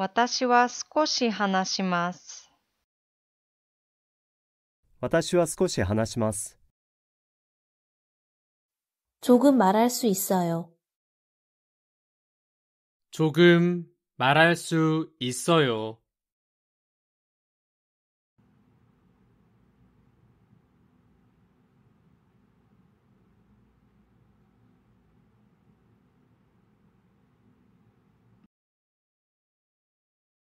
私は少し話します。私は少し話します。조금말할수있어요조금말할수있어요